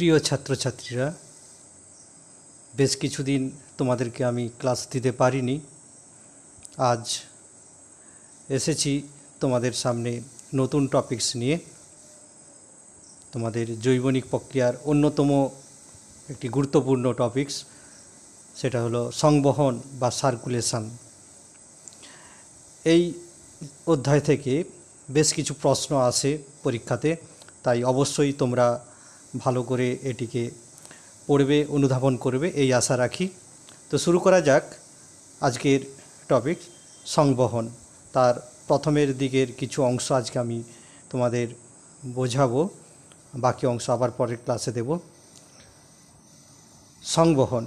প্রিয় ছাত্রছাত্রীরা বেশ কিছুদিন তোমাদেরকে আমি ক্লাস দিতে পারিনি আজ এসেছি তোমাদের সামনে নতুন টপিকস নিয়ে তোমাদের জৈবনিক প্রক্রিয়ার অন্যতম একটি গুরুত্বপূর্ণ টপিকস সেটা হলো সংবহন বা সার্কুলেশান এই অধ্যায় থেকে বেশ কিছু প্রশ্ন আসে পরীক্ষাতে তাই অবশ্যই তোমরা ভালো করে এটিকে পড়বে অনুধাবন করবে এই আশা রাখি তো শুরু করা যাক আজকের টপিক সংবহন তার প্রথমের দিকের কিছু অংশ আজকে আমি তোমাদের বোঝাবো বাকি অংশ আবার পরের ক্লাসে দেব সংবহন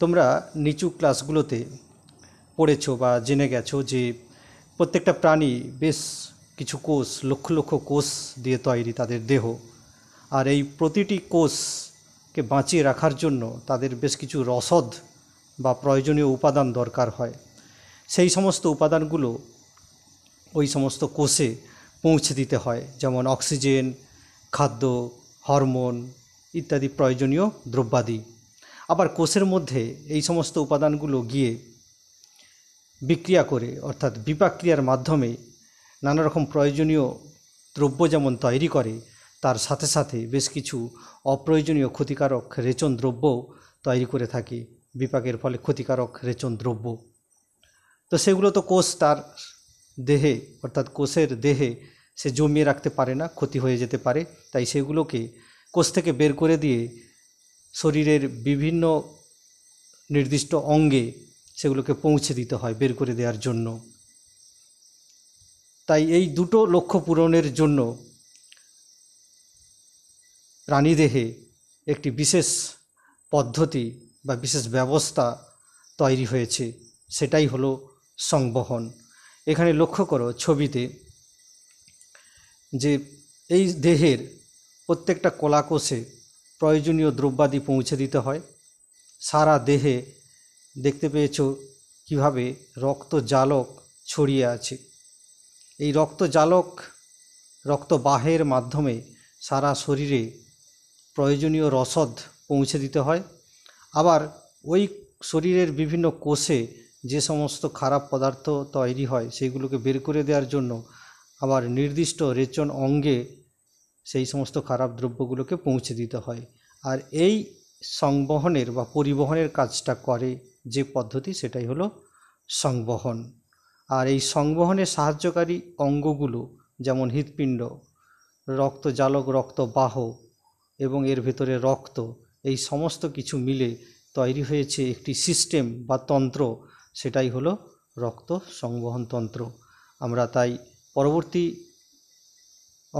তোমরা নিচু ক্লাসগুলোতে পড়েছো বা জেনে গেছো যে প্রত্যেকটা প্রাণী বেশ কিছু কোষ লক্ষ লক্ষ কোষ দিয়ে তৈরি তাদের দেহ আর এই প্রতিটি কোষকে বাঁচিয়ে রাখার জন্য তাদের বেশ কিছু রসদ বা প্রয়োজনীয় উপাদান দরকার হয় সেই সমস্ত উপাদানগুলো ওই সমস্ত কোষে পৌঁছে দিতে হয় যেমন অক্সিজেন খাদ্য হরমোন ইত্যাদি প্রয়োজনীয় দ্রব্যাদি আবার কোষের মধ্যে এই সমস্ত উপাদানগুলো গিয়ে বিক্রিয়া করে অর্থাৎ বিপাক্রিয়ার মাধ্যমে নানা রকম প্রয়োজনীয় দ্রব্য যেমন তৈরি করে তার সাথে সাথে বেশ কিছু অপ্রয়োজনীয় ক্ষতিকারক রেচন দ্রব্য তৈরি করে থাকি বিপাকের ফলে ক্ষতিকারক রেচন দ্রব্য তো সেগুলো তো কোষ তার দেহে অর্থাৎ কোষের দেহে সে জমিয়ে রাখতে পারে না ক্ষতি হয়ে যেতে পারে তাই সেগুলোকে কোষ থেকে বের করে দিয়ে শরীরের বিভিন্ন নির্দিষ্ট অঙ্গে সেগুলোকে পৌঁছে দিতে হয় বের করে দেওয়ার জন্য তাই এই দুটো লক্ষ্য পূরণের জন্য প্রাণীদেহে একটি বিশেষ পদ্ধতি বা বিশেষ ব্যবস্থা তৈরি হয়েছে সেটাই হলো সংবহন এখানে লক্ষ্য করো ছবিতে যে এই দেহের প্রত্যেকটা কলাকোষে প্রয়োজনীয় দ্রব্যাদি পৌঁছে দিতে হয় সারা দেহে দেখতে পেয়েছ কিভাবে রক্ত জালক ছড়িয়ে আছে এই রক্ত জালক রক্তবাহের মাধ্যমে সারা শরীরে প্রয়োজনীয় রসদ পৌঁছে দিতে হয় আবার ওই শরীরের বিভিন্ন কোষে যে সমস্ত খারাপ পদার্থ তৈরি হয় সেইগুলোকে বের করে দেওয়ার জন্য আবার নির্দিষ্ট রেচন অঙ্গে সেই সমস্ত খারাপ দ্রব্যগুলোকে পৌঁছে দিতে হয় আর এই সংবহনের বা পরিবহনের কাজটা করে যে পদ্ধতি সেটাই হলো সংবহন আর এই সংবহনের সাহায্যকারী অঙ্গগুলো যেমন হৃৎপিণ্ড রক্তজালক রক্তবাহ এবং এর ভেতরে রক্ত এই সমস্ত কিছু মিলে তৈরি হয়েছে একটি সিস্টেম বা তন্ত্র সেটাই হলো রক্ত সংবহন তন্ত্র আমরা তাই পরবর্তী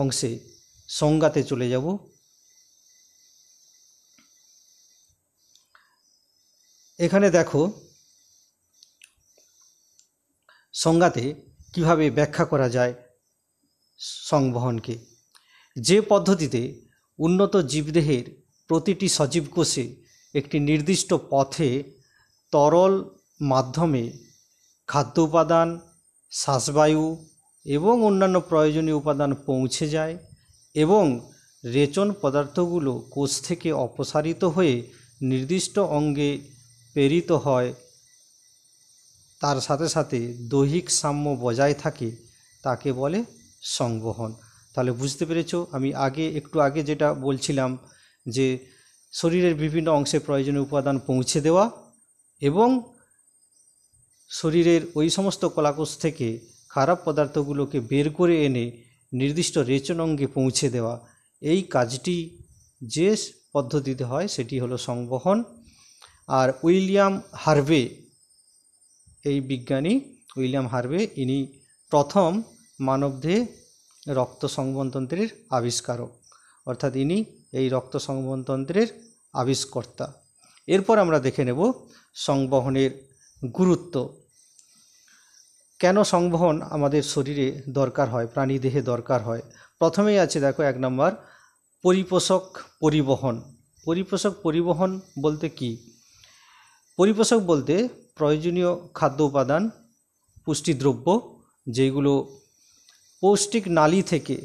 অংশে সংজ্ঞাতে চলে যাব এখানে দেখো সংজ্ঞাতে কিভাবে ব্যাখ্যা করা যায় সংবহনকে যে পদ্ধতিতে উন্নত জীবদেহের প্রতিটি সজীব কোষে একটি নির্দিষ্ট পথে তরল মাধ্যমে খাদ্য উপাদান শ্বাসবায়ু এবং অন্যান্য প্রয়োজনীয় উপাদান পৌঁছে যায় এবং রেচন পদার্থগুলো কোষ থেকে অপসারিত হয়ে নির্দিষ্ট অঙ্গে প্রেরিত হয় তার সাথে সাথে দৈহিক সাম্য বজায় থাকে তাকে বলে সংবহন তাহলে বুঝতে পেরেছ আমি আগে একটু আগে যেটা বলছিলাম যে শরীরের বিভিন্ন অংশে প্রয়োজনীয় উপাদান পৌঁছে দেওয়া এবং শরীরের ওই সমস্ত কলাকোষ থেকে খারাপ পদার্থগুলোকে বের করে এনে নির্দিষ্ট রেচন অঙ্গে পৌঁছে দেওয়া এই কাজটি যে পদ্ধতিতে হয় সেটি হলো সংবহন আর উইলিয়াম হার্ভে এই বিজ্ঞানী উইলিয়াম হার্ভে ইনি প্রথম মানবদেহে রক্ত সংবনতন্ত্রের আবিষ্কারক অর্থাৎ ইনি এই রক্ত সংবনতন্ত্রের আবিষ্কর্তা এরপর আমরা দেখে নেব সংবহনের গুরুত্ব কেন সংবহন আমাদের শরীরে দরকার হয় প্রাণী দেহে দরকার হয় প্রথমেই আছে দেখো এক নম্বর পরিপোষক পরিবহন পরিপোষক পরিবহন বলতে কি পরিপোষক বলতে প্রয়োজনীয় খাদ্য উপাদান পুষ্টিদ্রব্য যেগুলো পৌষ্টিক নালী থেকে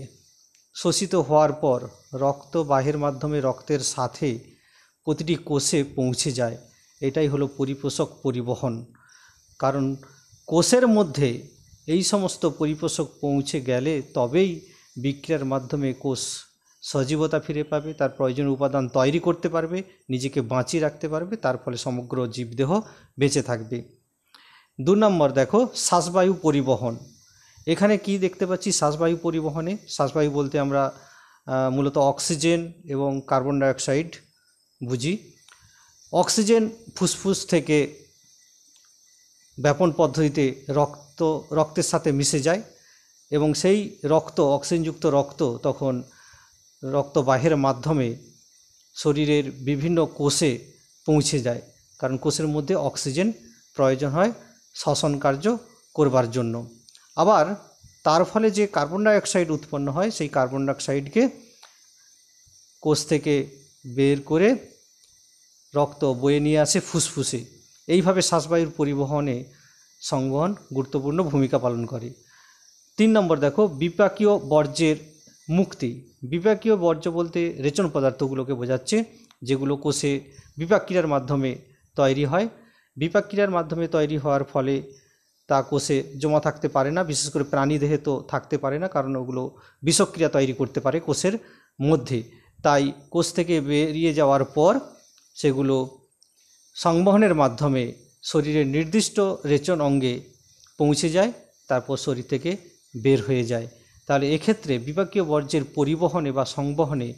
শোষিত হওয়ার পর রক্ত বাহের মাধ্যমে রক্তের সাথে প্রতিটি কোষে পৌঁছে যায় এটাই হলো পরিপোষক পরিবহন কারণ কোষের মধ্যে এই সমস্ত পরিপোষক পৌঁছে গেলে তবেই বিক্রিয়ার মাধ্যমে কোষ সজীবতা ফিরে পাবে তার প্রয়োজন উপাদান তৈরি করতে পারবে নিজেকে বাঁচিয়ে রাখতে পারবে তার ফলে সমগ্র জীবদেহ বেঁচে থাকবে দু নম্বর দেখো শ্বাসবায়ু পরিবহন এখানে কি দেখতে পাচ্ছি শ্বাসবায়ু পরিবহনে শ্বাসবায়ু বলতে আমরা মূলত অক্সিজেন এবং কার্বন ডাইঅক্সাইড বুঝি অক্সিজেন ফুসফুস থেকে ব্যাপন পদ্ধতিতে রক্ত রক্তের সাথে মিশে যায় এবং সেই রক্ত অক্সিজেনযুক্ত রক্ত তখন রক্ত বাহের মাধ্যমে শরীরের বিভিন্ন কোষে পৌঁছে যায় কারণ কোষের মধ্যে অক্সিজেন প্রয়োজন হয় শ্বসন কার্য করবার জন্য আবার তার ফলে যে কার্বন ডাইঅক্সাইড উৎপন্ন হয় সেই কার্বন ডাইঅক্সাইডকে কোষ থেকে বের করে রক্ত বয়ে নিয়ে আসে ফুসফুসে এইভাবে শ্বাসবায়ুর পরিবহনে সংবহন গুরুত্বপূর্ণ ভূমিকা পালন করে তিন নম্বর দেখো বিপাকীয় বর্জ্যের মুক্তি বিপাকীয় বর্জ্য বলতে রেচন পদার্থগুলোকে বোঝাচ্ছে যেগুলো কোষে বিপাক ক্রিয়ার মাধ্যমে তৈরি হয় বিপাক ক্রিয়ার মাধ্যমে তৈরি হওয়ার ফলে তা কোষে জমা থাকতে পারে না বিশেষ করে প্রাণী দেহে তো থাকতে পারে না কারণ ওগুলো বিষক্রিয়া তৈরি করতে পারে কোষের মধ্যে তাই কোষ থেকে বেরিয়ে যাওয়ার পর সেগুলো সংবহনের মাধ্যমে শরীরের নির্দিষ্ট রেচন অঙ্গে পৌঁছে যায় তারপর শরীর থেকে বের হয়ে যায় তাহলে এক্ষেত্রে বিপাকীয় বর্জ্যের পরিবহনে বা সংবহনে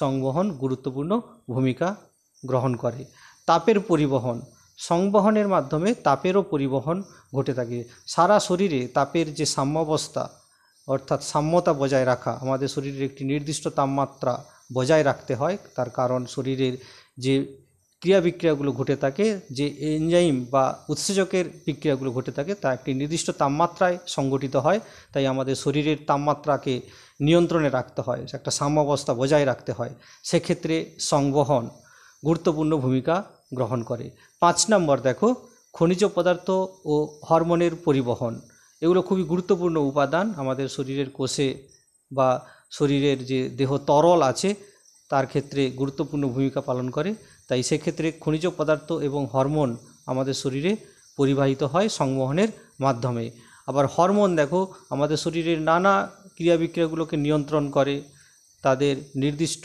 সংবহন গুরুত্বপূর্ণ ভূমিকা গ্রহণ করে তাপের পরিবহন সংবহনের মাধ্যমে তাপেরও পরিবহন ঘটে থাকে সারা শরীরে তাপের যে সাম্যাবস্থা অর্থাৎ সাম্যতা বজায় রাখা আমাদের শরীরের একটি নির্দিষ্ট তাপমাত্রা বজায় রাখতে হয় তার কারণ শরীরের যে ক্রিয়া বিক্রিয়াগুলো ঘটে থাকে যে এনজাইম বা উৎসেচকের বিক্রিয়াগুলো ঘটে থাকে তা একটি নির্দিষ্ট তাপমাত্রায় সংগঠিত হয় তাই আমাদের শরীরের তাপমাত্রাকে নিয়ন্ত্রণে রাখতে হয় একটা সাম্যাবস্থা বজায় রাখতে হয় সেক্ষেত্রে সংবহন গুরুত্বপূর্ণ ভূমিকা গ্রহণ করে পাঁচ নম্বর দেখো খনিজ পদার্থ ও হরমোনের পরিবহন এগুলো খুবই গুরুত্বপূর্ণ উপাদান আমাদের শরীরের কোষে বা শরীরের যে দেহ তরল আছে তার ক্ষেত্রে গুরুত্বপূর্ণ ভূমিকা পালন করে তাই সেক্ষেত্রে খনিজ পদার্থ এবং হরমোন আমাদের শরীরে পরিবাহিত হয় সংবহনের মাধ্যমে আবার হরমোন দেখো আমাদের শরীরের নানা ক্রিয়া বিক্রিয়াগুলোকে নিয়ন্ত্রণ করে তাদের নির্দিষ্ট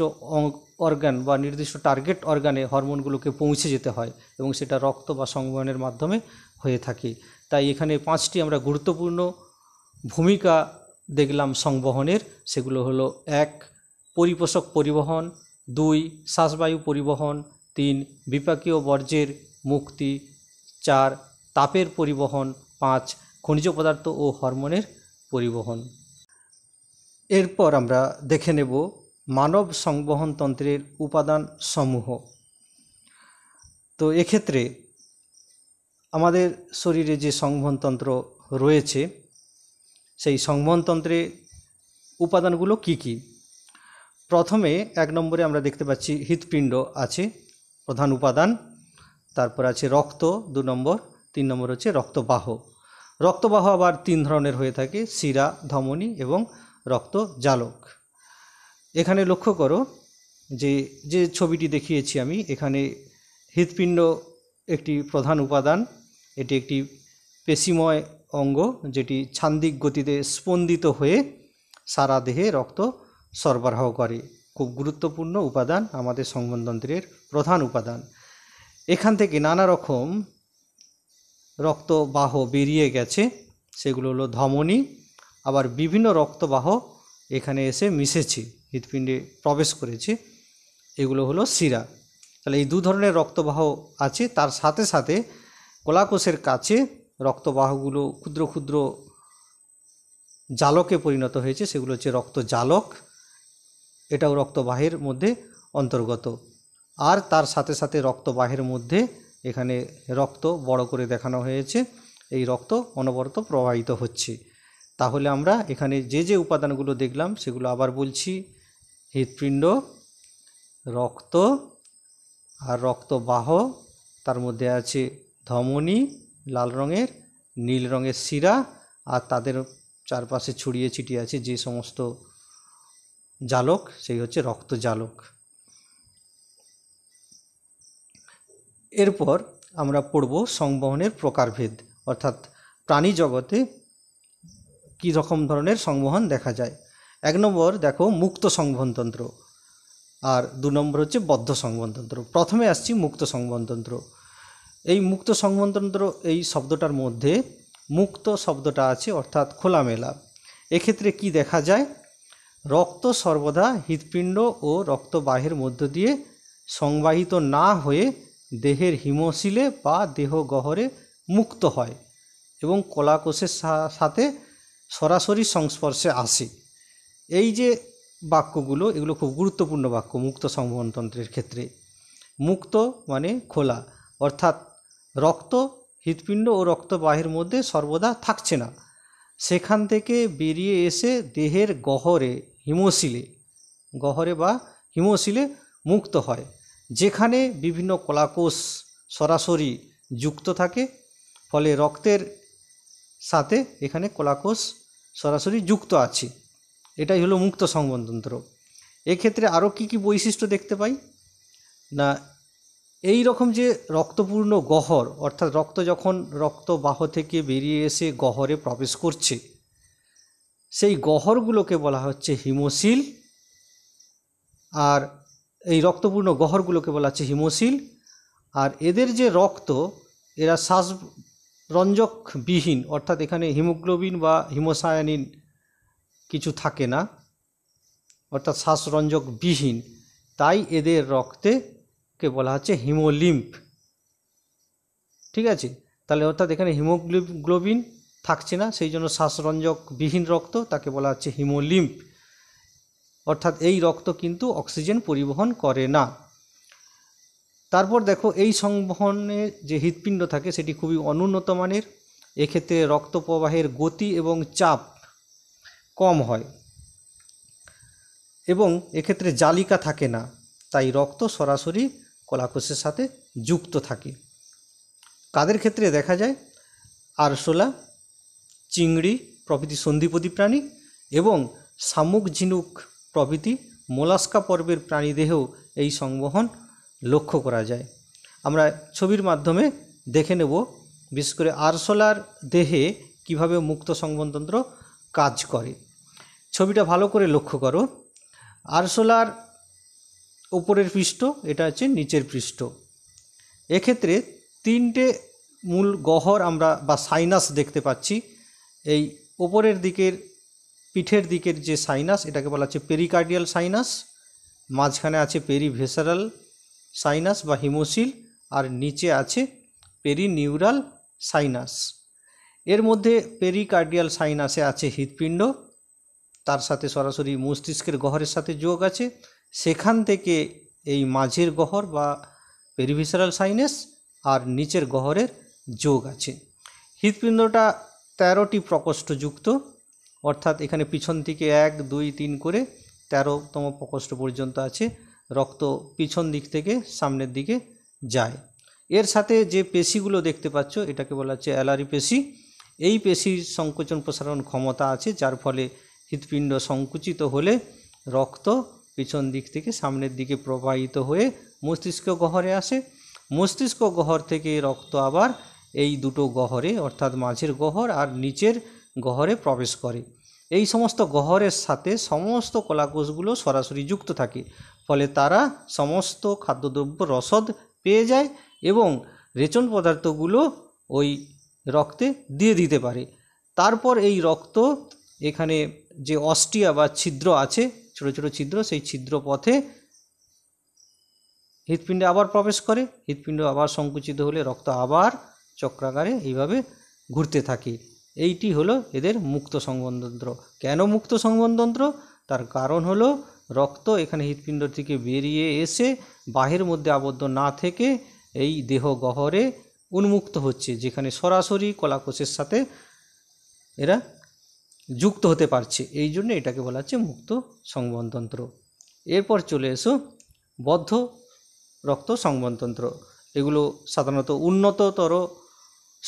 অর্গান বা নির্দিষ্ট টার্গেট অর্গানে হরমোনগুলোকে পৌঁছে যেতে হয় এবং সেটা রক্ত বা সংবহনের মাধ্যমে হয়ে থাকে তাই এখানে পাঁচটি আমরা গুরুত্বপূর্ণ ভূমিকা দেখলাম সংবহনের সেগুলো হলো এক পরিপোষক পরিবহন দুই শ্বাসবায়ু পরিবহন তিন বিপাকীয় বর্জ্যের মুক্তি চার তাপের পরিবহন পাঁচ খনিজ পদার্থ ও হরমোনের পরিবহন এরপর আমরা দেখে নেব মানব সংবহনতন্ত্রের উপাদান সমূহ তো এক্ষেত্রে আমাদের শরীরে যে সংবহনতন্ত্র রয়েছে সেই সংবহনতন্ত্রে উপাদানগুলো কি কি প্রথমে এক নম্বরে আমরা দেখতে পাচ্ছি হৃৎপিণ্ড আছে প্রধান উপাদান তারপর আছে রক্ত দু নম্বর তিন নম্বর হচ্ছে রক্তবাহ রক্তবাহ আবার তিন ধরনের হয়ে থাকে শিরা ধমনী এবং রক্ত জালক এখানে লক্ষ্য করো যে যে ছবিটি দেখিয়েছি আমি এখানে হৃৎপিণ্ড একটি প্রধান উপাদান এটি একটি পেশিময় অঙ্গ যেটি ছান্দিক গতিতে স্পন্দিত হয়ে সারা দেহে রক্ত সরবরাহ করে খুব গুরুত্বপূর্ণ উপাদান আমাদের সংবন্ধন্ত্রের প্রধান উপাদান এখান থেকে নানা রকম রক্তবাহ বেরিয়ে গেছে সেগুলো হলো ধমনী আবার বিভিন্ন রক্তবাহ এখানে এসে মিশেছে হৃৎপিণ্ডে প্রবেশ করেছে এগুলো হলো শিরা তাহলে এই দু ধরনের রক্তবাহ আছে তার সাথে সাথে কোলাকোষের কাছে রক্তবাহগুলো ক্ষুদ্র ক্ষুদ্র জালকে পরিণত হয়েছে সেগুলো হচ্ছে রক্ত জালক এটাও রক্তবাহের মধ্যে অন্তর্গত আর তার সাথে সাথে রক্তবাহের মধ্যে এখানে রক্ত বড় করে দেখানো হয়েছে এই রক্ত অনবরত প্রবাহিত হচ্ছে তাহলে আমরা এখানে যে যে উপাদানগুলো দেখলাম সেগুলো আবার বলছি হৃৎপিণ্ড রক্ত আর রক্তবাহ তার মধ্যে আছে ধমনী লাল রঙের নীল রঙের শিরা আর তাদের চারপাশে ছড়িয়ে ছিটিয়ে আছে যে সমস্ত জালক সেই হচ্ছে রক্ত জালক এরপর আমরা পড়ব সংবহনের প্রকারভেদ অর্থাৎ প্রাণী জগতে কী রকম ধরনের সংবহন দেখা যায় এক নম্বর দেখো মুক্ত সংবনতন্ত্র আর দু নম্বর হচ্ছে বদ্ধ সংবনতন্ত্র প্রথমে আসছি মুক্ত সংবনতন্ত্র এই মুক্ত সংবনতন্ত্র এই শব্দটার মধ্যে মুক্ত শব্দটা আছে অর্থাৎ খোলামেলা এক্ষেত্রে কি দেখা যায় রক্ত সর্বদা হৃৎপিণ্ড ও রক্তবাহের মধ্য দিয়ে সংবাহিত না হয়ে দেহের হিমশিলে বা দেহ গহরে মুক্ত হয় এবং কলাকোষের সাথে সরাসরি সংস্পর্শে আসে এই যে বাক্যগুলো এগুলো খুব গুরুত্বপূর্ণ বাক্য মুক্ত সংবহনতন্ত্রের ক্ষেত্রে মুক্ত মানে খোলা অর্থাৎ রক্ত হৃৎপিণ্ড ও রক্ত বাহির মধ্যে সর্বদা থাকছে না সেখান থেকে বেরিয়ে এসে দেহের গহরে হিমশিলে গহরে বা হিমশিলে মুক্ত হয় যেখানে বিভিন্ন কলাকোষ সরাসরি যুক্ত থাকে ফলে রক্তের সাথে এখানে কলাকোষ সরাসরি যুক্ত আছে এটাই হলো মুক্ত সংবন্ধনতন্ত্র এক্ষেত্রে আরও কী কী বৈশিষ্ট্য দেখতে পাই না এই রকম যে রক্তপূর্ণ গহর অর্থাৎ রক্ত যখন রক্তবাহ থেকে বেরিয়ে এসে গহরে প্রবেশ করছে সেই গহরগুলোকে বলা হচ্ছে হিমোসিল আর এই রক্তপূর্ণ গহরগুলোকে বলা হচ্ছে হিমোসিল আর এদের যে রক্ত এরা শ্বাসরঞ্জকবিহীন অর্থাৎ এখানে হিমোগ্লোবিন বা হিমোসায়ানিন কিছু থাকে না অর্থাৎ শ্বাসরঞ্জক বিহীন তাই এদের রক্তে কে বলা হচ্ছে হিমোলিম্প ঠিক আছে তাহলে অর্থাৎ এখানে হিমোগ্লোবিন থাকছে না সেই জন্য শ্বাসরঞ্জক বিহীন রক্ত তাকে বলা হচ্ছে হিমোলিম্প অর্থাৎ এই রক্ত কিন্তু অক্সিজেন পরিবহন করে না তারপর দেখো এই সংবহনে যে হৃৎপিণ্ড থাকে সেটি খুবই অনুন্নত মানের এক্ষেত্রে রক্ত প্রবাহের গতি এবং চাপ কম হয় এবং এক্ষেত্রে জালিকা থাকে না তাই রক্ত সরাসরি কলাকোষের সাথে যুক্ত থাকে কাদের ক্ষেত্রে দেখা যায় আরশোলা চিংড়ি প্রভৃতি সন্ধিপদী প্রাণী এবং শামুক ঝিনুক প্রভৃতি মোলাস্কা পর্বের প্রাণীদেহেও এই সংবহন লক্ষ্য করা যায় আমরা ছবির মাধ্যমে দেখে নেব বিশেষ করে আরশোলার দেহে কিভাবে মুক্ত সংবনতন্ত্র কাজ করে ছবিটা ভালো করে লক্ষ্য করো আরশোলার ওপরের পৃষ্ঠ এটা হচ্ছে নিচের পৃষ্ঠ এক্ষেত্রে তিনটে মূল গহর আমরা বা সাইনাস দেখতে পাচ্ছি এই ওপরের দিকের পিঠের দিকের যে সাইনাস এটাকে বলা হচ্ছে পেরিকার্ডিয়াল সাইনাস মাঝখানে আছে পেরিভেসারাল সাইনাস বা হিমোসিল আর নিচে আছে পেরিনিউরাল সাইনাস এর মধ্যে পেরিকার্ডিয়াল সাইনাসে আছে হৃৎপিণ্ড তার সাথে সরাসরি মস্তিষ্কের গহরের সাথে যোগ আছে সেখান থেকে এই মাঝের গহর বা পেরিভিসারাল সাইনেস আর নিচের গহরের যোগ আছে হৃৎপিণ্ডটা তেরোটি প্রকোষ্ঠযুক্ত অর্থাৎ এখানে পিছন থেকে এক দুই তিন করে তেরোতম প্রকোষ্ঠ পর্যন্ত আছে রক্ত পিছন দিক থেকে সামনের দিকে যায় এর সাথে যে পেশিগুলো দেখতে পাচ্ছ এটাকে বলা হচ্ছে অ্যালারি পেশি এই পেশির সংকোচন প্রসারণ ক্ষমতা আছে যার ফলে হৃৎপিণ্ড সংকুচিত হলে রক্ত পিছন দিক থেকে সামনের দিকে প্রবাহিত হয়ে মস্তিষ্ক গহরে আসে মস্তিষ্ক গহর থেকে রক্ত আবার এই দুটো গহরে অর্থাৎ মাঝের গহর আর নিচের গহরে প্রবেশ করে এই সমস্ত গহরের সাথে সমস্ত কলাকোষগুলো সরাসরি যুক্ত থাকে ফলে তারা সমস্ত খাদ্যদ্রব্য রসদ পেয়ে যায় এবং রেচন পদার্থগুলো ওই রক্তে দিয়ে দিতে পারে তারপর এই রক্ত এখানে যে অস্টিয়া বা ছিদ্র আছে ছোট ছোট ছিদ্র সেই ছিদ্র পথে হৃৎপিণ্ডে আবার প্রবেশ করে হৃৎপিণ্ড আবার সংকুচিত হলে রক্ত আবার চক্রাকারে এইভাবে ঘুরতে থাকে এইটি হলো এদের মুক্ত সংবন্ধতন্ত্র কেন মুক্ত সংবন্ধতন্ত্র তার কারণ হলো রক্ত এখানে হৃৎপিণ্ড থেকে বেরিয়ে এসে বাহির মধ্যে আবদ্ধ না থেকে এই দেহ গহরে উন্মুক্ত হচ্ছে যেখানে সরাসরি কলাকোষের সাথে এরা যুক্ত হতে পারছে এই জন্য এটাকে বলা হচ্ছে মুক্ত সংবন্ধনতন্ত্র এরপর চলে এসো বদ্ধ রক্ত সংবহনতন্ত্র এগুলো সাধারণত উন্নততর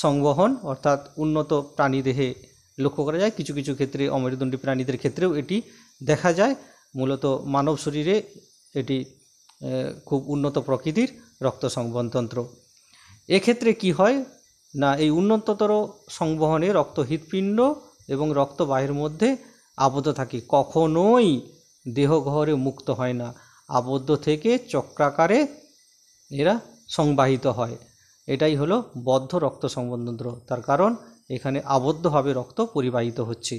সংবহন অর্থাৎ উন্নত প্রাণীদেহে লক্ষ্য করা যায় কিছু কিছু ক্ষেত্রে অমেরুদণ্ডী প্রাণীদের ক্ষেত্রেও এটি দেখা যায় মূলত মানব শরীরে এটি খুব উন্নত প্রকৃতির রক্ত সংবহনতন্ত্র এক্ষেত্রে কি হয় না এই উন্নততর সংবহনে রক্ত হৃৎপিণ্ড এবং রক্ত বাহির মধ্যে আবদ্ধ থাকি কখনোই ঘরে মুক্ত হয় না আবদ্ধ থেকে চক্রাকারে এরা সংবাহিত হয় এটাই হলো বদ্ধ রক্ত সংবন্ধন্ত্র তার কারণ এখানে আবদ্ধভাবে রক্ত পরিবাহিত হচ্ছে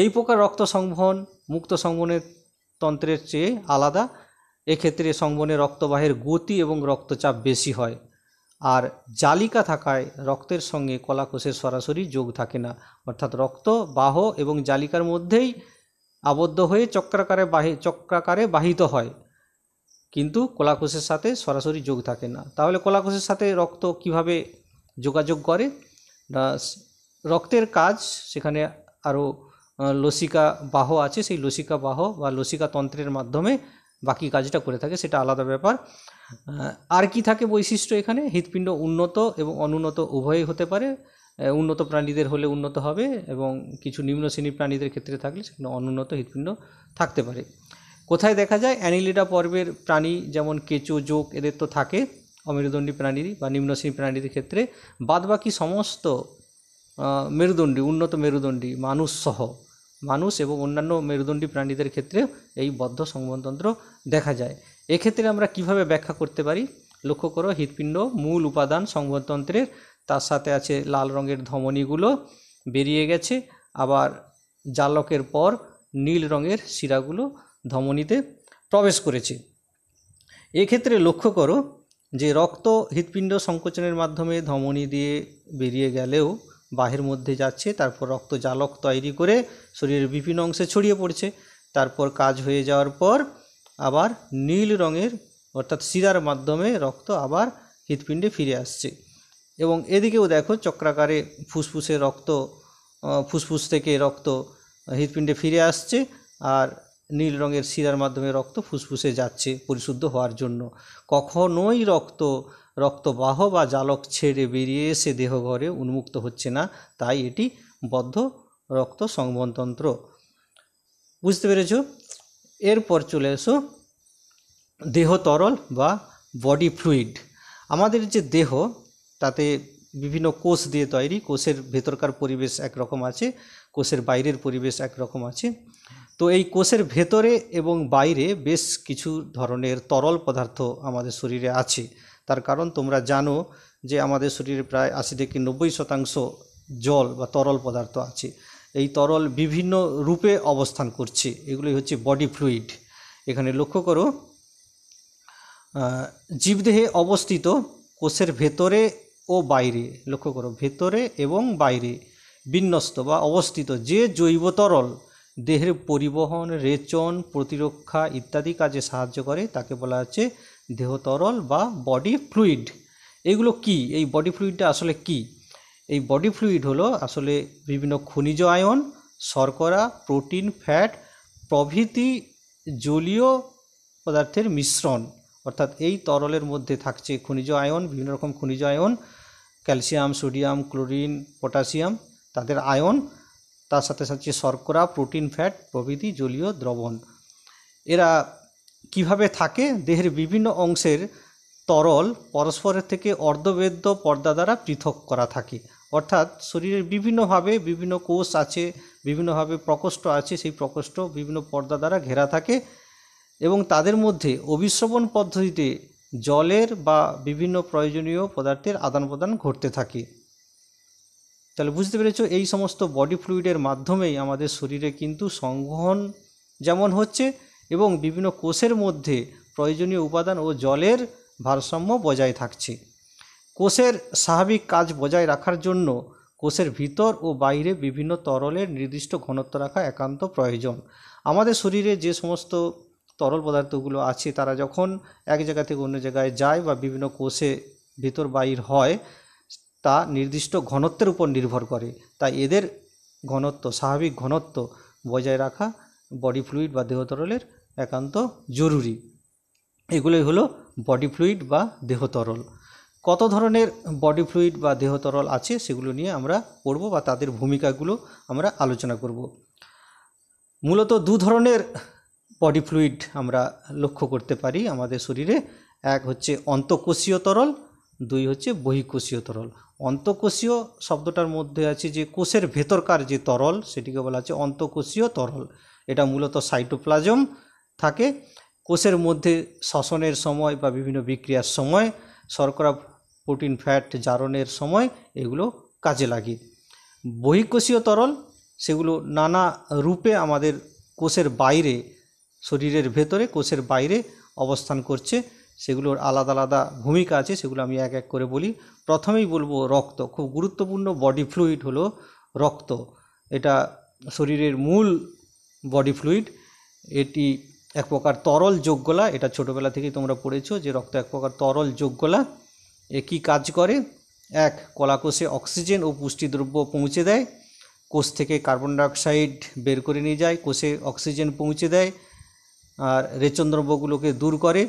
এই প্রকার রক্ত সংবহন মুক্ত সংবহনের তন্ত্রের চেয়ে আলাদা এক্ষেত্রে সংবনে রক্তবাহের গতি এবং রক্তচাপ বেশি হয় আর জালিকা থাকায় রক্তের সঙ্গে কলাকোষের সরাসরি যোগ থাকে না অর্থাৎ রক্ত বাহ এবং জালিকার মধ্যেই আবদ্ধ হয়ে চক্রাকারে বাহি চক্রাকারে বাহিত হয় কিন্তু কলাকোষের সাথে সরাসরি যোগ থাকে না তাহলে কলাকোষের সাথে রক্ত কিভাবে যোগাযোগ করে রক্তের কাজ সেখানে আরও লসিকা বাহ আছে সেই লসিকা বাহ বা লসিকা তন্ত্রের মাধ্যমে বাকি কাজটা করে থাকে সেটা আলাদা ব্যাপার আর কি থাকে বৈশিষ্ট্য এখানে হৃৎপিণ্ড উন্নত এবং অনুন্নত উভয়ই হতে পারে উন্নত প্রাণীদের হলে উন্নত হবে এবং কিছু নিম্ন শ্রেণীর প্রাণীদের ক্ষেত্রে থাকলে সেখানে অনুন্নত হৃৎপিণ্ড থাকতে পারে কোথায় দেখা যায় অ্যানিলিডা পর্বের প্রাণী যেমন কেঁচো যোগ এদের তো থাকে অমেরুদণ্ডী প্রাণীর বা নিম্ন শ্রেণী প্রাণীদের ক্ষেত্রে বাদবাকি সমস্ত মেরুদণ্ডী উন্নত মেরুদণ্ডী মানুষ সহ মানুষ এবং অন্যান্য মেরুদণ্ডী প্রাণীদের ক্ষেত্রে এই বদ্ধ সংবনতন্ত্র দেখা যায় এক্ষেত্রে আমরা কিভাবে ব্যাখ্যা করতে পারি লক্ষ্য করো হৃৎপিণ্ড মূল উপাদান সংবদতন্ত্রের তার সাথে আছে লাল রঙের ধমনীগুলো বেরিয়ে গেছে আবার জালকের পর নীল রঙের শিরাগুলো ধমনীতে প্রবেশ করেছে এক্ষেত্রে লক্ষ্য করো যে রক্ত হৃৎপিণ্ড সংকোচনের মাধ্যমে ধমনী দিয়ে বেরিয়ে গেলেও বাহের মধ্যে যাচ্ছে তারপর রক্ত জালক তৈরি করে শরীরের বিভিন্ন অংশে ছড়িয়ে পড়ছে তারপর কাজ হয়ে যাওয়ার পর আবার নীল রঙের অর্থাৎ শিরার মাধ্যমে রক্ত আবার হৃৎপিণ্ডে ফিরে আসছে এবং এদিকেও দেখো চক্রাকারে ফুসফুসে রক্ত ফুসফুস থেকে রক্ত হৃৎপিণ্ডে ফিরে আসছে আর নীল রঙের শিরার মাধ্যমে রক্ত ফুসফুসে যাচ্ছে পরিশুদ্ধ হওয়ার জন্য কখনোই রক্ত রক্তবাহ বা জালক ছেড়ে বেরিয়ে এসে দেহঘরে উন্মুক্ত হচ্ছে না তাই এটি বদ্ধ রক্ত সংবনতন্ত্র বুঝতে পেরেছো এরপর চলে এসো দেহ তরল বা বডি ফ্লুইড আমাদের যে দেহ তাতে বিভিন্ন কোষ দিয়ে তৈরি কোষের ভেতরকার পরিবেশ একরকম আছে কোষের বাইরের পরিবেশ একরকম আছে তো এই কোষের ভেতরে এবং বাইরে বেশ কিছু ধরনের তরল পদার্থ আমাদের শরীরে আছে তার কারণ তোমরা জানো যে আমাদের শরীরে প্রায় আশি থেকে নব্বই শতাংশ জল বা তরল পদার্থ আছে এই তরল বিভিন্ন রূপে অবস্থান করছে এগুলোই হচ্ছে বডি ফ্লুইড এখানে লক্ষ্য করো জীবদেহে অবস্থিত কোষের ভেতরে ও বাইরে লক্ষ্য করো ভেতরে এবং বাইরে বিন্যস্ত বা অবস্থিত যে জৈব তরল দেহের পরিবহন রেচন প্রতিরক্ষা ইত্যাদি কাজে সাহায্য করে তাকে বলা হচ্ছে দেহ তরল বা বডি ফ্লুইড এগুলো কি এই বডি ফ্লুইডটা আসলে কী এই বডি ফ্লুইড হলো আসলে বিভিন্ন খনিজ আয়ন শর্করা প্রোটিন ফ্যাট প্রভৃতি জলীয় পদার্থের মিশ্রণ অর্থাৎ এই তরলের মধ্যে থাকছে খনিজ আয়ন বিভিন্ন রকম খনিজ ion calcium sodium chlorine potassium তাদের আয়ন তার সাথে সাথে শর্করা প্রোটিন ফ্যাট প্রভৃতি জলীয় দ্রবণ এরা কিভাবে থাকে দেহের বিভিন্ন অংশের তরল পরস্পরের থেকে অর্ধবেদ্য পর্দা দ্বারা পৃথক করা থাকে অর্থাৎ শরীরের বিভিন্নভাবে বিভিন্ন কোষ আছে বিভিন্নভাবে প্রকোষ্ঠ আছে সেই প্রকোষ্ঠ বিভিন্ন পর্দা দ্বারা ঘেরা থাকে এবং তাদের মধ্যে অভিশ্রবণ পদ্ধতিতে জলের বা বিভিন্ন প্রয়োজনীয় পদার্থের আদান প্রদান ঘটতে থাকে তাহলে বুঝতে পেরেছ এই সমস্ত বডি ফ্লুইডের মাধ্যমেই আমাদের শরীরে কিন্তু সংগ্রহণ যেমন হচ্ছে এবং বিভিন্ন কোষের মধ্যে প্রয়োজনীয় উপাদান ও জলের ভারসাম্য বজায় থাকছে কোষের স্বাভাবিক কাজ বজায় রাখার জন্য কোষের ভিতর ও বাইরে বিভিন্ন তরলের নির্দিষ্ট ঘনত্ব রাখা একান্ত প্রয়োজন আমাদের শরীরে যে সমস্ত তরল পদার্থগুলো আছে তারা যখন এক জায়গা থেকে অন্য জায়গায় যায় বা বিভিন্ন কোষে ভিতর বাইর হয় তা নির্দিষ্ট ঘনত্বের উপর নির্ভর করে তাই এদের ঘনত্ব স্বাভাবিক ঘনত্ব বজায় রাখা বডি ফ্লুইড বা দেহ তরলের একান্ত জরুরি এগুলোই হলো বডি ফ্লুইড বা দেহ তরল কত ধরনের বডি ফ্লুইড বা দেহ তরল আছে সেগুলো নিয়ে আমরা পড়ব বা তাদের ভূমিকাগুলো আমরা আলোচনা করব মূলত দু ধরনের বডি ফ্লুইড আমরা লক্ষ্য করতে পারি আমাদের শরীরে এক হচ্ছে অন্তঃকোষীয় তরল দুই হচ্ছে বহিকোষীয় তরল অন্তঃকোষীয় শব্দটার মধ্যে আছে যে কোষের ভেতরকার যে তরল সেটিকে বলা আছে অন্তঃকোষীয় তরল এটা মূলত সাইটোপ্লাজম থাকে কোষের মধ্যে শ্বসনের সময় বা বিভিন্ন বিক্রিয়ার সময় শর্করা প্রোটিন ফ্যাট জারণের সময় এগুলো কাজে লাগে বহিকোষীয় তরল সেগুলো নানা রূপে আমাদের কোষের বাইরে শরীরের ভেতরে কোষের বাইরে অবস্থান করছে সেগুলোর আলাদা আলাদা ভূমিকা আছে সেগুলো আমি এক এক করে বলি প্রথমেই বলবো রক্ত খুব গুরুত্বপূর্ণ বডি ফ্লুইড হলো রক্ত এটা শরীরের মূল বডি ফ্লুইড এটি এক প্রকার তরল যোগ্যলা এটা ছোটোবেলা থেকেই তোমরা পড়েছো যে রক্ত এক প্রকার তরল যোগ্যলা কি কাজ করে এক কলাকোষে অক্সিজেন ও পুষ্টিদ্রব্য পৌঁছে দেয় কোষ থেকে কার্বন ডাইঅক্সাইড বের করে নিয়ে যায় কোষে অক্সিজেন পৌঁছে দেয় আর রেচন দ্রব্যগুলোকে দূর করে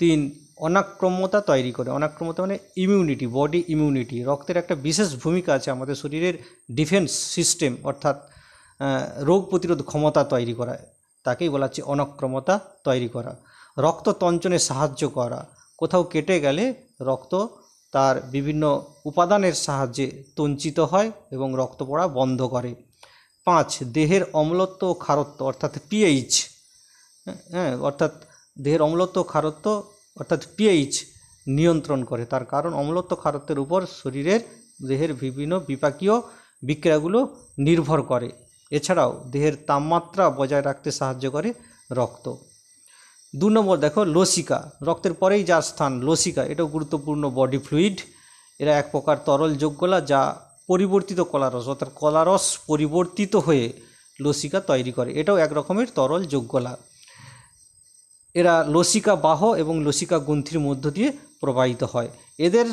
তিন অনাক্রম্যতা তৈরি করে অনাক্রম্যতা মানে ইমিউনিটি বডি ইমিউনিটি রক্তের একটা বিশেষ ভূমিকা আছে আমাদের শরীরের ডিফেন্স সিস্টেম অর্থাৎ রোগ প্রতিরোধ ক্ষমতা তৈরি করা তাকেই বলা হচ্ছে অনাক্রমতা তৈরি করা রক্ত তঞ্চনে সাহায্য করা কোথাও কেটে গেলে রক্ত তার বিভিন্ন উপাদানের সাহায্যে তঞ্চিত হয় এবং রক্ত পড়া বন্ধ করে পাঁচ দেহের অম্লত্ব ও খারত্ব অর্থাৎ পিএইচ হ্যাঁ অর্থাৎ দেহের অম্লত্ব খারত্ব অর্থাৎ পিএইচ নিয়ন্ত্রণ করে তার কারণ অম্লত্ব খারত্বের উপর শরীরের দেহের বিভিন্ন বিপাকীয় বিক্রিয়াগুলো নির্ভর করে এছাড়াও দেহের তাপমাত্রা বজায় রাখতে সাহায্য করে রক্ত দু নম্বর দেখো লসিকা রক্তের পরেই যার স্থান লসিকা এটাও গুরুত্বপূর্ণ বডি ফ্লুইড এরা এক প্রকার তরল যোগ্যলা যা পরিবর্তিত কলারস অর্থাৎ কলারস পরিবর্তিত হয়ে লসিকা তৈরি করে এটাও এক রকমের তরল যোগ্যলা এরা লসিকা বাহ এবং লসিকা গ্রন্থির মধ্য দিয়ে প্রবাহিত হয় এদের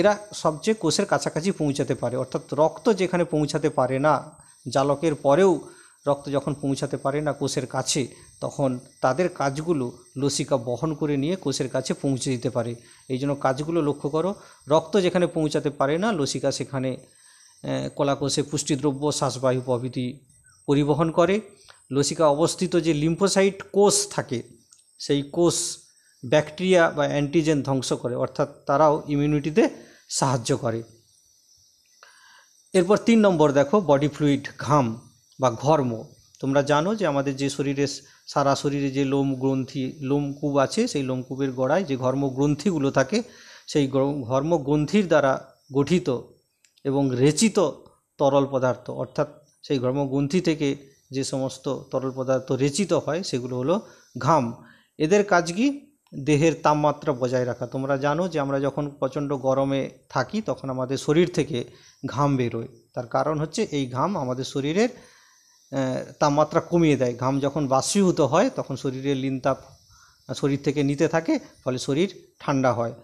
এরা সবচেয়ে কোষের কাছাকাছি পৌঁছাতে পারে অর্থাৎ রক্ত যেখানে পৌঁছাতে পারে না জালকের পরেও রক্ত যখন পৌঁছাতে পারে না কোষের কাছে তখন তাদের কাজগুলো লসিকা বহন করে নিয়ে কোষের কাছে পৌঁছে দিতে পারে এই জন্য কাজগুলো লক্ষ্য করো রক্ত যেখানে পৌঁছাতে পারে না লসিকা সেখানে কলাকোষে পুষ্টিদ্রব্য শ্বাসবায়ু প্রভৃতি পরিবহন করে লসিকা অবস্থিত যে লিম্ফোসাইট কোষ থাকে সেই কোষ ব্যাকটেরিয়া বা অ্যান্টিজেন ধ্বংস করে অর্থাৎ তারাও ইমিউনিটিতে সাহায্য করে এরপর তিন নম্বর দেখো বডি ফ্লুইড ঘাম বা ঘর্ম তোমরা জানো যে আমাদের যে শরীরে সারা শরীরে যে লোম গ্রন্থি লোমকূপ আছে সেই লোমকূপের গড়ায় যে ঘর্মগ্রন্থিগুলো থাকে সেই ঘর্মগ্রন্থির দ্বারা গঠিত এবং রেচিত তরল পদার্থ অর্থাৎ সেই ঘর্মগ্রন্থি থেকে যে সমস্ত তরল পদার্থ রেচিত হয় সেগুলো হলো ঘাম এদের কাজ কি দেহের তাপমাত্রা বজায় রাখা তোমরা জানো যে আমরা যখন প্রচণ্ড গরমে থাকি তখন আমাদের শরীর থেকে ঘাম বেরোয় তার কারণ হচ্ছে এই ঘাম আমাদের শরীরের তাপমাত্রা কমিয়ে দেয় ঘাম যখন বাষ্পীভূত হয় তখন শরীরের লিনতাপ তাপ শরীর থেকে নিতে থাকে ফলে শরীর ঠান্ডা হয়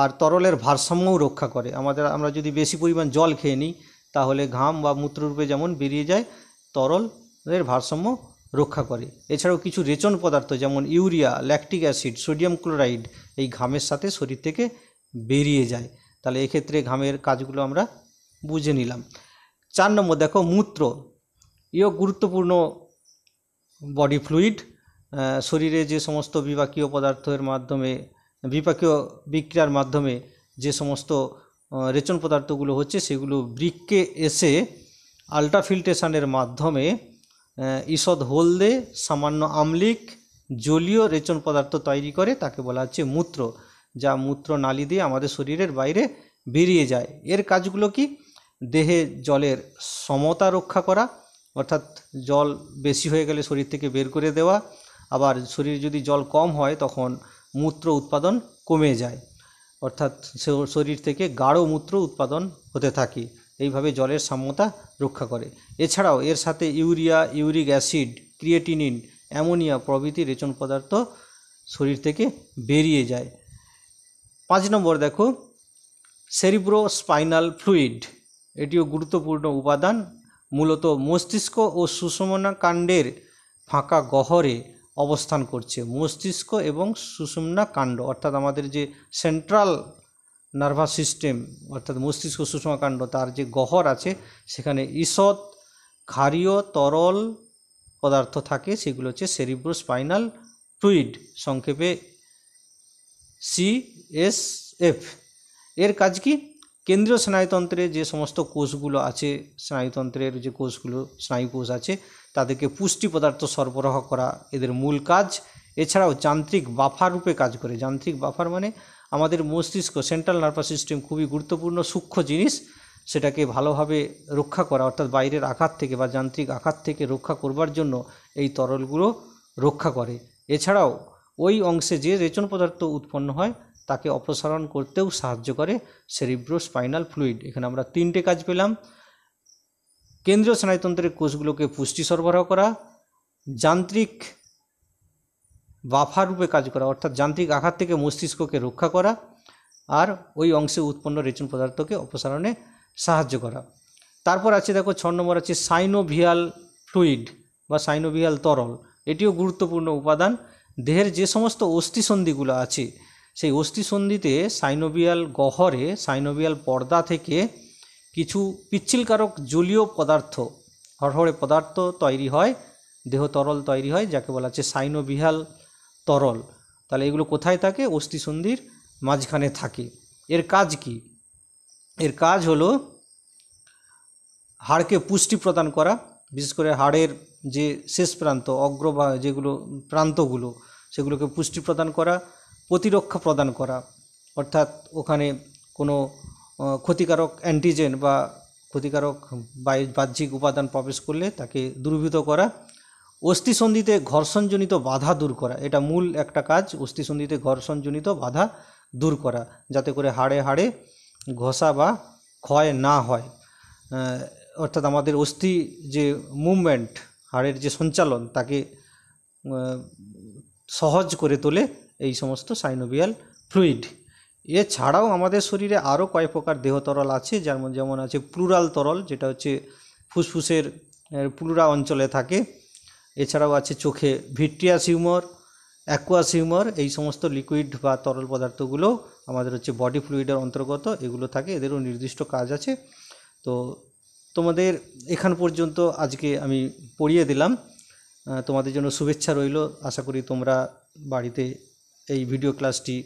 আর তরলের ভারসাম্যও রক্ষা করে আমাদের আমরা যদি বেশি পরিমাণ জল খেয়ে নিই তাহলে ঘাম বা মূত্ররূপে যেমন বেরিয়ে যায় তরলের ভারসাম্য রক্ষা করে এছাড়াও কিছু রেচন পদার্থ যেমন urea lactic acid sodium chloride এই ঘামের সাথে শরীর থেকে বেরিয়ে যায় তাহলে এক্ষেত্রে ঘামের কাজগুলো আমরা বুঝে নিলাম চার নম্বর দেখো মূত্র ইও গুরুত্বপূর্ণ বডি ফ্লুইড শরীরে যে সমস্ত বিপাকীয় পদার্থের মাধ্যমে বিপাকীয় বিক্রিয়ার মাধ্যমে যে সমস্ত রেচন পদার্থগুলো হচ্ছে সেগুলো বৃক্কে এসে আলট্রাফিল্ট্রেশনের মাধ্যমে ঈষদ হলদে সামান্য আমলিক জলীয় রেচন পদার্থ তৈরি করে তাকে বলা হচ্ছে মূত্র যা মূত্র নালী দিয়ে আমাদের শরীরের বাইরে বেরিয়ে যায় এর কাজগুলো কি দেহে জলের সমতা রক্ষা করা অর্থাৎ জল বেশি হয়ে গেলে শরীর থেকে বের করে দেওয়া আবার শরীরে যদি জল কম হয় তখন মূত্র উৎপাদন কমে যায় অর্থাৎ শরীর থেকে গাঢ় মূত্র উৎপাদন হতে থাকে এইভাবে জলের সাম্যতা রক্ষা করে এছাড়াও এর সাথে urea uric acid creatinine ammonia প্রভৃতি রেচন পদার্থ শরীর থেকে বেরিয়ে যায় পাঁচ নম্বর দেখো সেরিব্রো স্পাইনাল ফ্লুইড এটিও গুরুত্বপূর্ণ উপাদান মূলত মস্তিষ্ক ও সুষমনা কাণ্ডের ফাঁকা গহ্বরে অবস্থান করছে মস্তিষ্ক এবং সুষমনা কাণ্ড অর্থাৎ আমাদের যে সেন্ট্রাল নার্ভাস সিস্টেম অর্থাৎ মস্তিষ্ক সুষমা কাণ্ড তার যে গহর আছে সেখানে ঈষৎ ক্ষারীয় তরল পদার্থ থাকে সেগুলো হচ্ছে সেরিব্রো স্পাইনাল ফ্লুইড সংক্ষেপে সিএসএফ এর কাজ কি কেন্দ্রীয় স্নায়ুতন্ত্রে যে সমস্ত কোষগুলো আছে স্নায়ুতন্ত্রের যে কোষগুলো স্নায়ু কোষ আছে তাদেরকে পুষ্টি পদার্থ সরবরাহ করা এদের মূল কাজ এছাড়াও যান্ত্রিক বাফার রূপে কাজ করে যান্ত্রিক বাফার মানে আমাদের মস্তিষ্ক সেন্ট্রাল নার্ভাস সিস্টেম খুবই গুরুত্বপূর্ণ সূক্ষ্ম জিনিস সেটাকে ভালোভাবে রক্ষা করা অর্থাৎ বাইরের আঘাত থেকে বা যান্ত্রিক আঘাত থেকে রক্ষা করবার জন্য এই তরলগুলো রক্ষা করে এছাড়াও ওই অংশে যে রেচন পদার্থ উৎপন্ন হয় তাকে অপসারণ করতেও সাহায্য করে সেরিব্রো স্পাইনাল ফ্লুইড এখানে আমরা তিনটে কাজ পেলাম কেন্দ্রীয় স্নায়ুতন্ত্রের কোষগুলোকে পুষ্টি সরবরাহ করা যান্ত্রিক বাফার রূপে কাজ করা অর্থাৎ যান্ত্রিক আঘাত থেকে মস্তিষ্ককে রক্ষা করা আর ওই অংশে উৎপন্ন রেচন পদার্থকে অপসারণে সাহায্য করা তারপর আছে দেখো ছ নম্বর আছে সাইনোভিয়াল ফ্লুইড বা সাইনোভিয়াল তরল এটিও গুরুত্বপূর্ণ উপাদান দেহের যে সমস্ত অস্থিসন্ধিগুলো আছে সেই অস্থিসন্ধিতে সাইনোভিয়াল গহ্বরে সাইনোভিয়াল পর্দা থেকে কিছু পিচ্ছিলকারক জলীয় পদার্থ হরহরে পদার্থ তৈরি হয় দেহ তরল তৈরি হয় যাকে বলা হচ্ছে সাইনোভিয়াল তরল তাহলে এগুলো কোথায় থাকে অস্থিসন্ধির মাঝখানে থাকে এর কাজ কি এর কাজ হলো হাড়কে পুষ্টি প্রদান করা বিশেষ করে হাড়ের যে শেষ প্রান্ত অগ্র যেগুলো প্রান্তগুলো সেগুলোকে পুষ্টি প্রদান করা প্রতিরক্ষা প্রদান করা অর্থাৎ ওখানে কোনো ক্ষতিকারক অ্যান্টিজেন বা ক্ষতিকারক বাহ্যিক উপাদান প্রবেশ করলে তাকে দুর্বৃত করা অস্থিসন্ধিতে ঘর্ষণজনিত বাধা দূর করা এটা মূল একটা কাজ অস্থিসন্ধিতে ঘর্ষণজনিত বাধা দূর করা যাতে করে হাড়ে হাড়ে ঘষা বা ক্ষয় না হয় অর্থাৎ আমাদের অস্থি যে মুভমেন্ট হাড়ের যে সঞ্চালন তাকে সহজ করে তোলে এই সমস্ত সাইনোভিয়াল ফ্লুইড এছাড়াও আমাদের শরীরে আরও কয়েক প্রকার দেহ তরল আছে যেমন যেমন আছে প্লুরাল তরল যেটা হচ্ছে ফুসফুসের প্লুরা অঞ্চলে থাকে এছাড়াও আছে চোখে ভিট্রিয়াস সিউমর অ্যাকুয়া সিউমর এই সমস্ত লিকুইড বা তরল পদার্থগুলো আমাদের হচ্ছে বডি ফ্লুইডের অন্তর্গত এগুলো থাকে এদেরও নির্দিষ্ট কাজ আছে তো তোমাদের এখান পর্যন্ত আজকে আমি পড়িয়ে দিলাম তোমাদের জন্য শুভেচ্ছা রইল আশা করি তোমরা বাড়িতে এই ভিডিও ক্লাসটি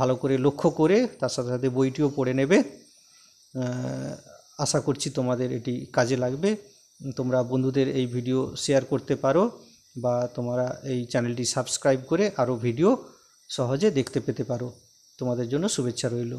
ভালো করে লক্ষ্য করে তার সাথে সাথে বইটিও পড়ে নেবে আশা করছি তোমাদের এটি কাজে লাগবে তোমরা বন্ধুদের এই ভিডিও শেয়ার করতে পারো বা তোমরা এই চ্যানেলটি সাবস্ক্রাইব করে আরও ভিডিও সহজে দেখতে পেতে পারো তোমাদের জন্য শুভেচ্ছা রইল